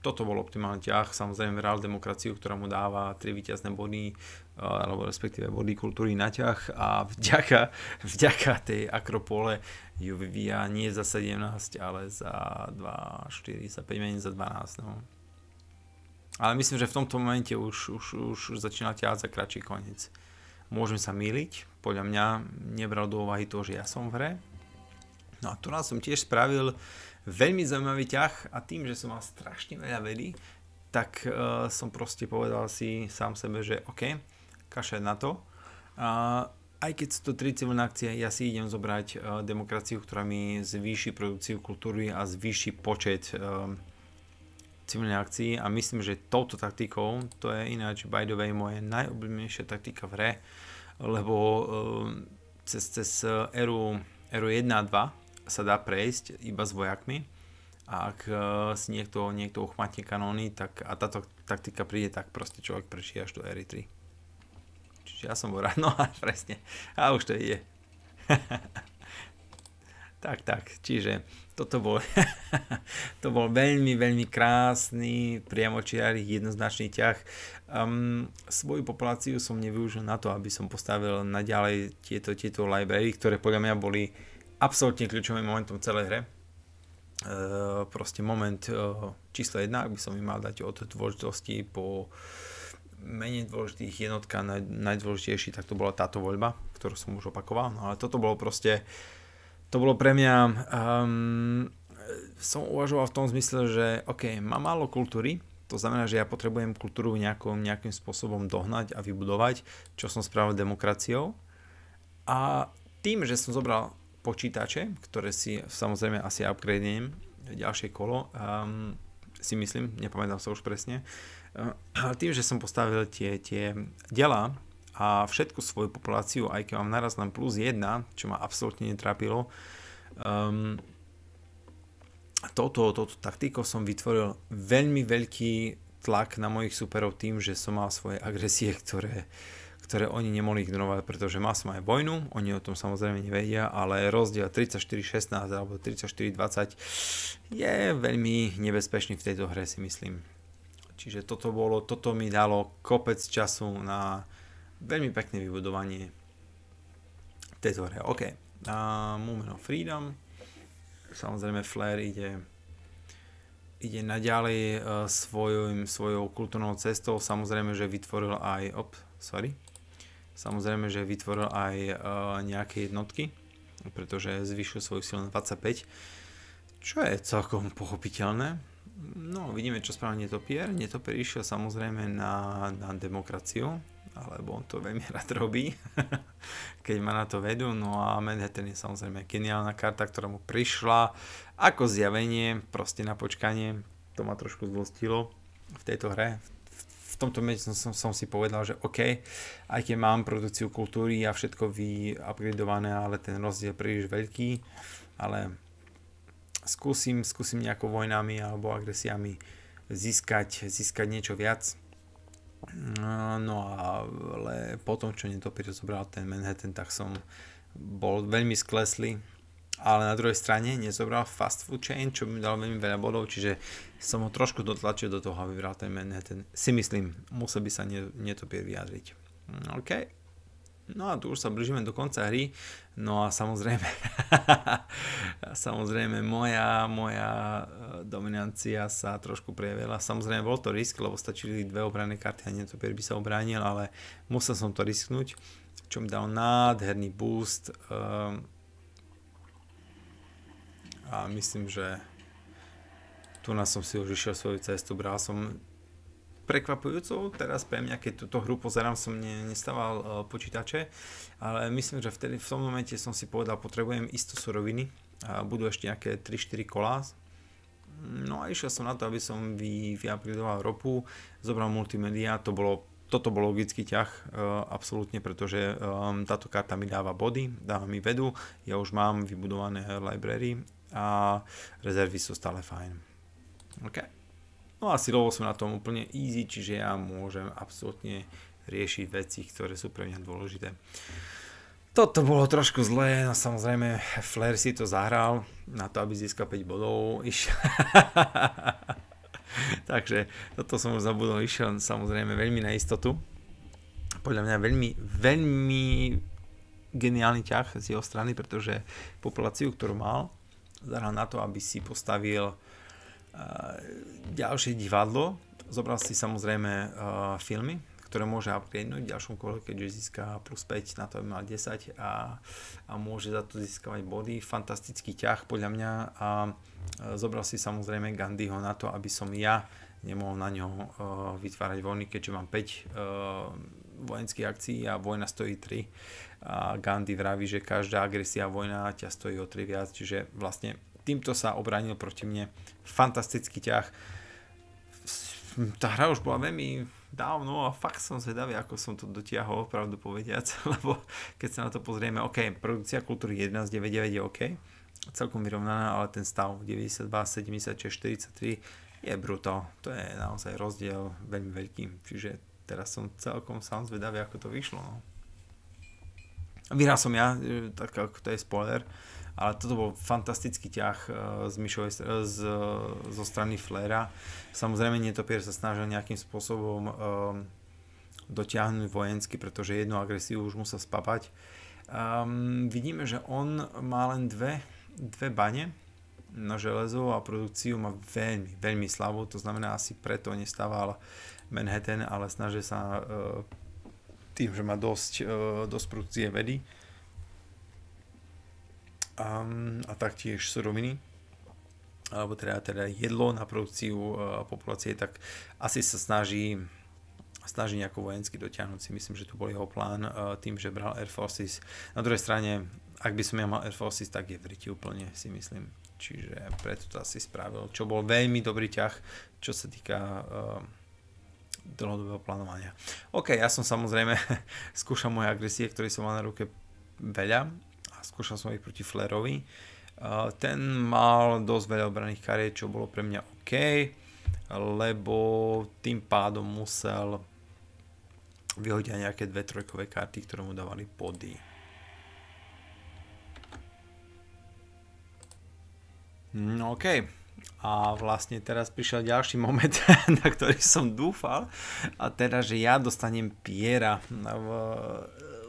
toto bol optimálny ťah, samozrejme Real Demokraciu, ktorá mu dáva tri víťazné body, eh, alebo respektíve body kultúry na ťah a vďaka, vďaka tej Akropole ju vyvíja nie za 17, ale za 2, 4, za 5 menej za 12. No. Ale myslím, že v tomto momente už, už, už začína ťahať za kratší koniec. Môžem sa míliť, podľa mňa nebral do úvahy to, že ja som v hre. No a tu nás som tiež spravil uh, veľmi zaujímavý ťah a tým, že som mal strašne veľa vedy, tak uh, som proste povedal si sám sebe, že OK, kaša na to. Uh, aj keď sú to tri civilné akcie, ja si idem zobrať uh, demokraciu, ktorá mi zvýši produkciu kultúry a zvýši počet uh, civilných akcií a myslím, že touto taktikou, to je ináč by the way moje najobľúbenejšia taktika v hre, lebo uh, cez, cez eru, eru 1 a 2 sa dá prejsť iba s vojakmi a ak e, si niekto, niekto uchmatne kanóny, tak a táto taktika príde tak proste človek prečí až do ery 3. Čiže ja som bol rád, no a presne, a už to ide. tak, tak, čiže toto bol, to bol veľmi, veľmi krásny, priamočiarý, jednoznačný ťah. Um, svoju populáciu som nevyužil na to, aby som postavil naďalej tieto, tieto library, ktoré podľa mňa boli absolútne kľúčovým momentom celej hre. E, proste moment e, číslo 1, ak by som im mal dať od dôležitosti po menej dôležitých jednotka naj, najdôležitejší, tak to bola táto voľba, ktorú som už opakoval. No ale toto bolo proste, to bolo pre mňa, um, som uvažoval v tom zmysle, že OK, mám málo kultúry, to znamená, že ja potrebujem kultúru nejakom, nejakým spôsobom dohnať a vybudovať, čo som spravil demokraciou. A tým, že som zobral počítače, ktoré si samozrejme asi upgradenem ďalšie kolo, um, si myslím, nepamätám sa už presne. Ehm, ale tým, že som postavil tie, tie dela a všetku svoju populáciu, aj keď mám naraz len plus 1, čo ma absolútne netrápilo, um, ehm, touto, toto taktikou som vytvoril veľmi veľký tlak na mojich superov tým, že som mal svoje agresie, ktoré uh, ktoré oni nemohli ignorovať, pretože mass má vojnu, oni o tom samozrejme nevedia, ale rozdiel 34-16 alebo 34-20 je veľmi nebezpečný v tejto hre si myslím. Čiže toto, bolo, toto mi dalo kopec času na veľmi pekné vybudovanie tejto hre. OK, a Moment of Freedom, samozrejme Flair ide ide naďalej eh, svojou, svojou kultúrnou cestou, samozrejme, že vytvoril aj, op, sorry, Samozrejme, že vytvoril aj e, nejaké jednotky, pretože zvyšil svoju silu na 25, čo je celkom pochopiteľné. No, vidíme, čo spravil Netopier. Netopier išiel samozrejme na, na demokraciu, alebo on to veľmi rád robí, keď ma na to vedú. No a Manhattan je samozrejme geniálna karta, ktorá mu prišla ako zjavenie, proste na počkanie. To ma trošku zlostilo v tejto hre, v tomto medzi som, som si povedal, že OK, aj keď mám produkciu kultúry a všetko vyupgradované, ale ten rozdiel je príliš veľký, ale skúsim, skúsim nejako vojnami alebo agresiami získať, získať niečo viac. No a ale potom, čo netopír zobral ten Manhattan, tak som bol veľmi skleslý, ale na druhej strane nezobral fast food chain, čo mi dal veľmi veľa bodov, čiže som ho trošku dotlačil do toho, aby ten Manhattan. Si myslím, musel by sa netopier vyjadriť. Mm, OK. No a tu už sa blížime do konca hry. No a samozrejme, samozrejme moja, moja eh, dominancia sa trošku prejavila. Samozrejme bol to risk, lebo stačili dve obranné karty a netopier by sa obránil, ale musel som to risknúť, čo mi dal nádherný boost. Um, a myslím, že tu na som si už išiel svoju cestu, bral som prekvapujúco, teraz pre mňa, keď túto hru pozerám, som ne, nestával uh, počítače, ale myslím, že vtedy, v tom momente som si povedal, potrebujem isto suroviny a budú ešte nejaké 3-4 kolá. No a išiel som na to, aby som vy, ropu, zobral multimedia, to bolo toto bol logický ťah, uh, absolútne, pretože um, táto karta mi dáva body, dáva mi vedu, ja už mám vybudované library a rezervy sú stále fajn. OK. No a silovo som na tom úplne easy, čiže ja môžem absolútne riešiť veci, ktoré sú pre mňa dôležité. Toto bolo trošku zlé, no samozrejme Flair si to zahral na to, aby získal 5 bodov. Takže toto som už zabudol, išiel samozrejme veľmi na istotu. Podľa mňa veľmi, veľmi geniálny ťah z jeho strany, pretože populáciu, ktorú mal, zahral na to, aby si postavil ďalšie divadlo, zobral si samozrejme filmy, ktoré môže upgradenúť v ďalšom kole, keďže získa plus 5, na to mal 10 a, a môže za to získavať body. Fantastický ťah podľa mňa a zobral si samozrejme Gandhiho na to, aby som ja nemohol na ňo uh, vytvárať vojny, keďže mám 5 uh, vojenských akcií a vojna stojí 3. A Gandhi vraví, že každá agresia vojna ťa stojí o 3 viac, čiže vlastne týmto sa obránil proti mne. Fantastický ťah. Tá hra už bola veľmi dávno a fakt som zvedavý, ako som to dotiahol, pravdu povediac, lebo keď sa na to pozrieme, OK, produkcia kultúry 11.9.9 je OK, celkom vyrovnaná, ale ten stav 92, 76, 43 je brutál. To je naozaj rozdiel veľmi veľký, čiže teraz som celkom sám zvedavý, ako to vyšlo. No. Vyhral som ja, e, tak ako to je spoiler, ale toto bol fantastický ťah eh, z Mišovej, eh, z, eh, zo strany Flera. Samozrejme Netopier sa snažil nejakým spôsobom um, dotiahnuť vojensky, pretože jednu agresiu už musel spapať. Um, vidíme, že on má len dve, dve bane na železo a produkciu má veľmi, veľmi slabú, to znamená asi preto nestával Manhattan, ale snažil sa uh, tým, že má dosť, uh, dosť produkcie vedy, a, a taktiež suroviny alebo teda, teda jedlo na produkciu a, e, populácie, tak asi sa snaží snaží nejako vojensky dotiahnuť si, myslím, že to bol jeho plán e, tým, že bral Air Forces. Na druhej strane, ak by som ja mal Air Forces, tak je v ryti úplne, si myslím. Čiže preto to asi spravil, čo bol veľmi dobrý ťah, čo sa týka uh, dlhodobého plánovania. OK, ja som samozrejme skúšal moje agresie, ktoré som mal na ruke veľa skúšal som ich proti Flerovi. Eh, ten mal dosť veľa obraných kariet, čo bolo pre mňa OK, lebo tým pádom musel vyhodiť aj nejaké dve trojkové karty, ktoré mu dávali body. No OK. A vlastne teraz prišiel ďalší moment, na ktorý som dúfal. A teda, že ja dostanem Piera v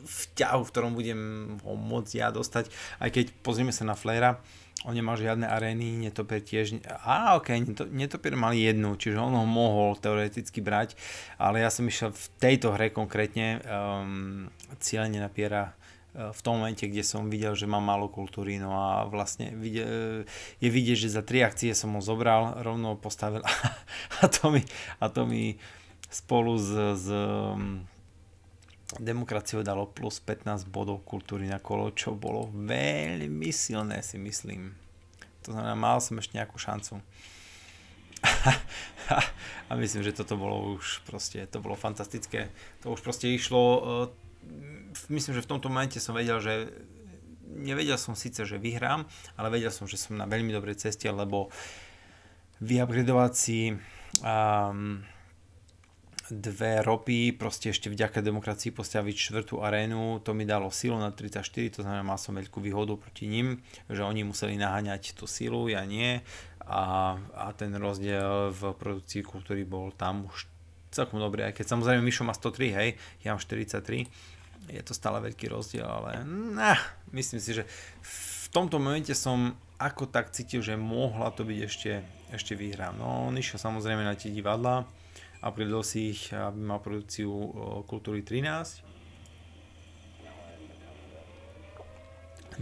vťahu, v ktorom budem ho môcť ja dostať, aj keď pozrieme sa na Flera, on nemal žiadne arény, netopier tiež, a ok, netopier mal jednu, čiže on ho mohol teoreticky brať, ale ja som išiel v tejto hre konkrétne um, ehm, cieľne na Piera e, v tom momente, kde som videl, že mám málo kultúry, no a vlastne e, je vidieť, že za tri akcie som ho zobral, rovno postavil a to mi, a to mi spolu s, s Demokraciu dalo plus 15 bodov kultúry na kolo, čo bolo veľmi silné, si myslím. To znamená, mal som ešte nejakú šancu. a myslím, že toto bolo už proste, to bolo fantastické. To už proste išlo, eh, myslím, že v tomto momente som vedel, že nevedel som síce, že vyhrám, ale vedel som, že som na veľmi dobrej ceste, lebo vyupgradovací um, dve ropy, proste ešte vďaka demokracii postaviť štvrtú arénu, to mi dalo silu na 34, to znamená, mal som veľkú výhodu proti ním, že oni museli naháňať tú silu, ja nie. A, a ten rozdiel v produkcii kultúry bol tam už celkom dobrý, aj keď samozrejme Mišo má 103, hej, ja mám 43, je to stále veľký rozdiel, ale nah, myslím si, že v tomto momente som ako tak cítil, že mohla to byť ešte, ešte výhra. No, on išiel samozrejme na tie divadla, a pridelil si ich, aby mal produkciu kultúry 13.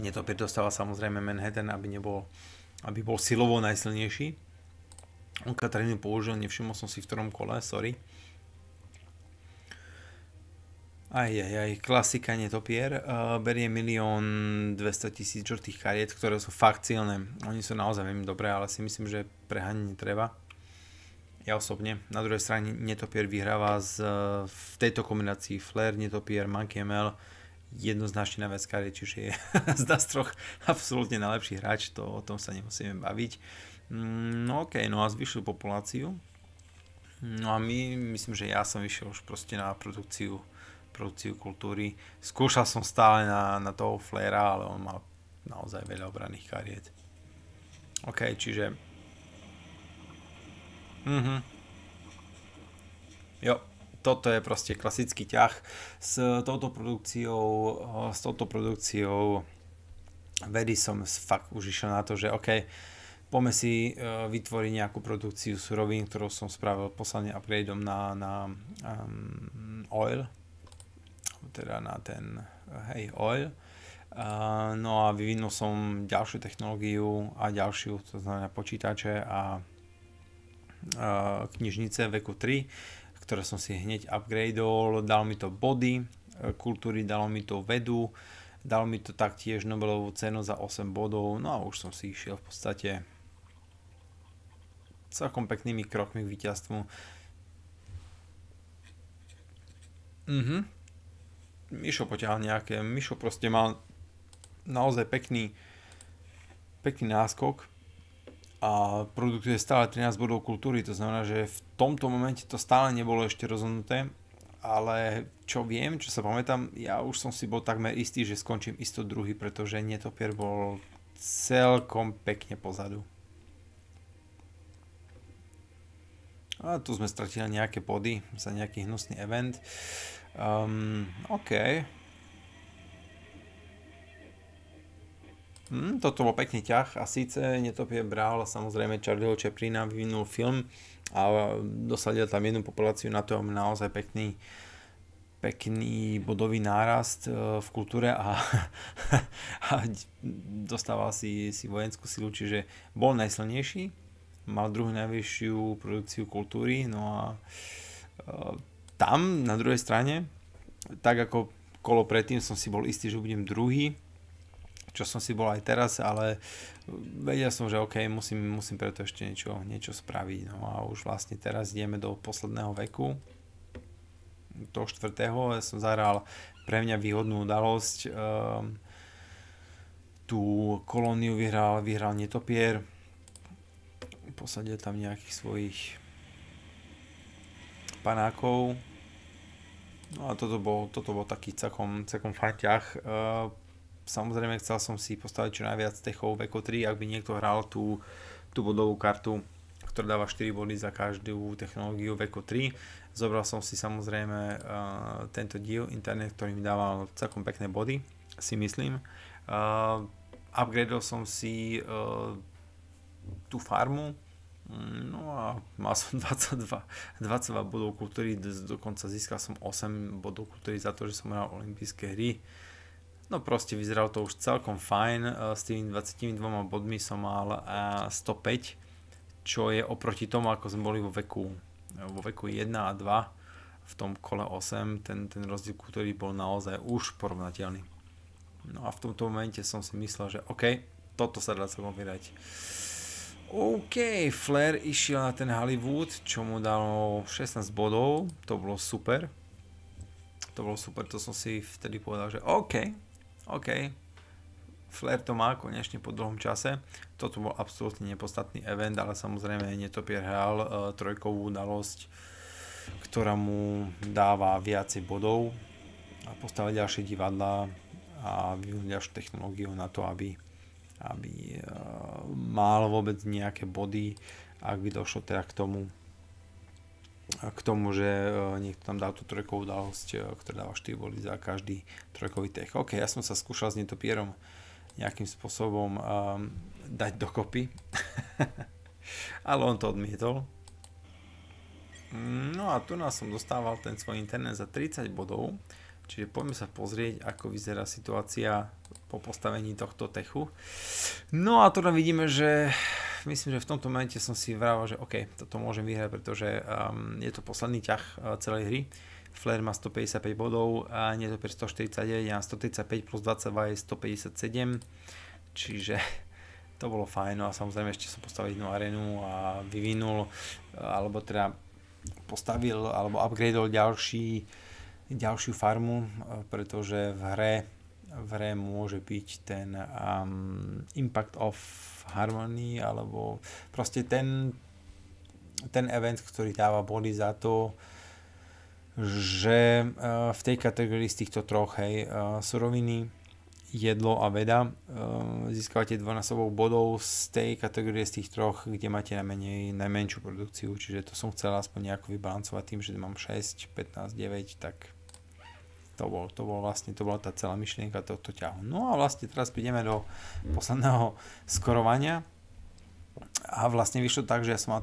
Netopier dostáva samozrejme Manhattan, aby, nebol, aby bol silovo najsilnejší. On Katarínu použil, nevšimol som si v ktorom kole, sorry. Aj, aj, aj, klasika netopier. Uh, berie milión 200 tisíc žltých kariet, ktoré sú fakt silné. Oni sú naozaj veľmi dobré, ale si myslím, že prehaň netreba ja osobne. Na druhej strane Netopier vyhráva z, v tejto kombinácii Flare, Netopier, Monkey ML jednoznačne na Veskari, čiže je z nás troch absolútne najlepší hráč, to o tom sa nemusíme baviť. Mm, no ok, no a zvyšujú populáciu. No a my, myslím, že ja som išiel už proste na produkciu, produkciu kultúry. Skúšal som stále na, na toho Flaira, ale on mal naozaj veľa obranných kariet. Ok, čiže Mhm. Jo, toto je proste klasický ťah s touto produkciou, eh, s touto produkciou vedy som fakt už išiel na to, že OK, poďme si eh, vytvoriť nejakú produkciu surovín, ktorú som spravil posledne upgradeom na, na um, oil, teda na ten hej oil. Uh, no a vyvinul som ďalšiu technológiu a ďalšiu, to znamená počítače a knižnice veku 3, ktoré som si hneď upgradeol, dal mi to body e, kultúry, dalo mi to vedu, dal mi to taktiež Nobelovú cenu za 8 bodov, no a už som si išiel v podstate celkom peknými krokmi k víťazstvu. Mhm. Mišo poťahal nejaké, Mišo proste mal naozaj pekný, pekný náskok a produktuje stále 13 bodov kultúry, to znamená, že v tomto momente to stále nebolo ešte rozhodnuté, ale čo viem, čo sa pamätám, ja už som si bol takmer istý, že skončím isto druhý, pretože Netopier bol celkom pekne pozadu. A tu sme stratili nejaké body za nejaký hnusný event. Um, OK, Mm, toto bol pekný ťah a síce Netopie bral samozrejme Charlieho Chaplina, vyvinul film a dosadil tam jednu populáciu na tom naozaj pekný pekný bodový nárast e, v kultúre a, a dostával si, si vojenskú silu, čiže bol najsilnejší, mal druhú najvyššiu produkciu kultúry, no a e, tam na druhej strane, tak ako kolo predtým som si bol istý, že budem druhý, čo som si bol aj teraz, ale vedel som, že OK, musím, musím preto ešte niečo, niečo spraviť. No a už vlastne teraz ideme do posledného veku, toho štvrtého, ja som zahral pre mňa výhodnú udalosť. Um, tú kolóniu vyhral, vyhral Netopier, posadil tam nejakých svojich panákov. No a toto bol, toto bol taký celkom, celkom fajn ťah. Uh, samozrejme chcel som si postaviť čo najviac techov v Eko 3, ak by niekto hral tú, tú bodovú kartu, ktorá dáva 4 body za každú technológiu v Eko 3. Zobral som si samozrejme uh, tento diel internet, ktorý mi dával celkom pekné body, si myslím. Uh, eh, upgradeol som si uh, tú farmu, mm, No a mal som 22, 22 bodov kultúry, dokonca získal som 8 bodov kultúry za to, že som hral olympijské hry. Uh, No proste vyzeralo to už celkom fajn, eh, s tými 22 bodmi som mal 105, eh, čo je oproti tomu, ako sme boli vo veku, eh, vo veku 1 a 2 v tom kole 8, ten, ten rozdiel, ktorý bol naozaj už porovnateľný. No a v tomto momente som si myslel, že OK, toto sa dá celkom vydať. OK, Flair išiel na ten Hollywood, čo mu dalo 16 bodov, to bolo super. To bolo super, to som si vtedy povedal, že OK, OK, Flair to má konečne po dlhom čase. Toto bol absolútne nepodstatný event, ale samozrejme Netopier hral e, trojkovú udalosť, ktorá mu dáva viacej bodov a postavia ďalšie divadla a vyvinúť ďalšiu technológiu na to, aby, aby e, mal vôbec nejaké body, ak by došlo teda k tomu, k tomu, že e, niekto tam dal tú trojkovú udalosť, e, ktorá dáva 4 boli za každý trojkový tech. OK, ja som sa skúšal s netopierom nejakým spôsobom um, dať dokopy, ale on to odmietol. Mm, no a tu nás som dostával ten svoj internet za 30 bodov Čiže poďme sa pozrieť, ako vyzerá situácia po postavení tohto techu. No a tu teda vidíme, že myslím, že v tomto momente som si vravel, že OK, toto môžem vyhrať, pretože um, je to posledný ťah uh, celej hry. Flair má 155 bodov, a nie to 149, a 135 plus 22 je 157. Čiže to bolo fajn, no a samozrejme ešte som postavil jednu arénu a vyvinul, alebo teda postavil, alebo upgradeol ďalší ďalšiu farmu, e, pretože v hre, v hre môže byť ten um, Impact of Harmony alebo proste ten, ten event, ktorý dáva body za to, že uh, v tej kategórii z týchto troch hej, uh, suroviny, jedlo a veda uh, získavate dvojnásobok bodov z tej kategórie z tých troch, kde máte najmenej, najmenšiu produkciu, čiže to som chcel aspoň nejako vybalancovať tým, že mám 6, 15, 9, tak to bol, to bol vlastne, to bola tá celá myšlienka tohto ťahu. No a vlastne teraz prídeme do posledného skorovania a vlastne vyšlo tak, že ja som mal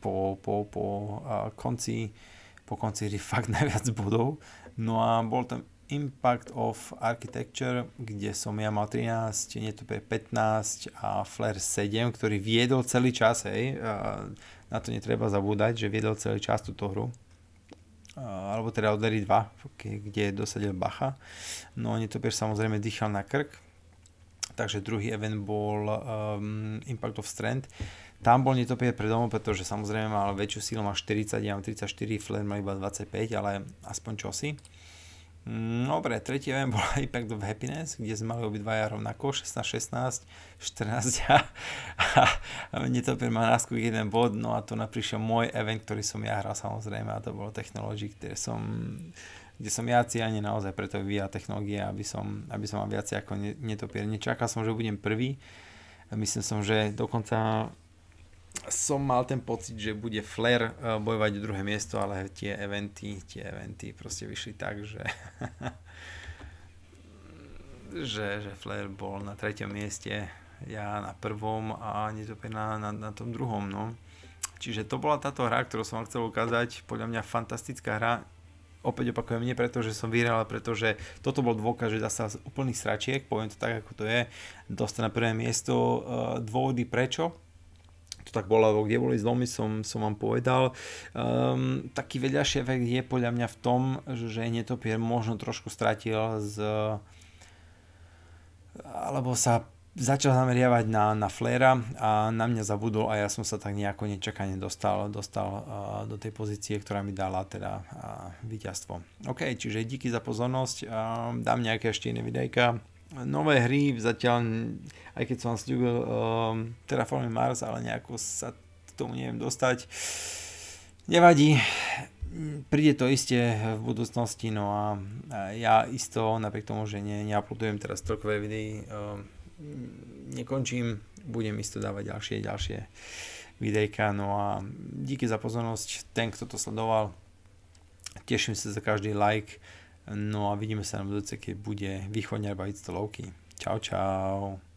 po, po, po uh, konci po konci hry fakt najviac bodov. No a bol tam Impact of Architecture, kde som ja mal 13, Netopé 15 a Flare 7, ktorý viedol celý čas, hej. Na to netreba zabúdať, že viedol celý čas túto hru alebo teda od Larry 2, kde dosadil Bacha. No to samozrejme dýchal na krk, takže druhý event bol um, Impact of Strength. Tam bol pre domov, pretože samozrejme mal väčšiu sílu, mal 40, ja mám 34, Flair mal iba 25, ale aspoň čosi. No, dobre, tretie event bol Impact of Happiness, kde sme mali obidvaja rovnako, 16-16, 14 a, a, mne to má náskok jeden bod, no a tu naprišiel môj event, ktorý som ja hral samozrejme a to bolo Technology, ktoré som kde som ja cieľne naozaj preto vyvíja technológie, aby som, aby som mal viac ako netopier. Nečakal som, že budem prvý. Myslím som, že dokonca som mal ten pocit, že bude Flair eh, bojovať o druhé miesto, ale tie eventy, tie eventy proste vyšli tak, že že, že Flair bol na treťom mieste, ja na prvom a nezopäť na, na, na tom druhom, no. Čiže to bola táto hra, ktorú som vám chcel ukázať, podľa mňa fantastická hra, opäť opakujem, nie preto, že som vyhral, ale preto, že toto bol dôkaz, že dá sa úplný sračiek, poviem to tak, ako to je, dostať na prvé miesto eh, dôvody prečo, to tak bolo, alebo kde boli zlomy, som, som vám povedal. Um, taký vedľajší efekt je podľa mňa v tom, že netopier možno trošku stratil z alebo sa začal zameriavať na, na Flera a na mňa zabudol a ja som sa tak nejako nečakane dostal, dostal uh, do tej pozície, ktorá mi dala teda uh, víťazstvo. OK, čiže díky za pozornosť, uh, dám nejaké ešte iné videjka, nové hry zatiaľ, aj keď som slúbil vlastne um, ehm, Terraforming Mars, ale nejako sa k tomu neviem dostať. Nevadí, príde to iste v budúcnosti, no a ja isto, napriek tomu, že ne, neaplodujem teraz trokové videí, um, nekončím, budem isto dávať ďalšie, ďalšie videjka, no a díky za pozornosť, ten, kto to sledoval, teším sa za každý like, No a vidíme sa na budúce, keď bude východňar baviť stolovky. Čau, čau.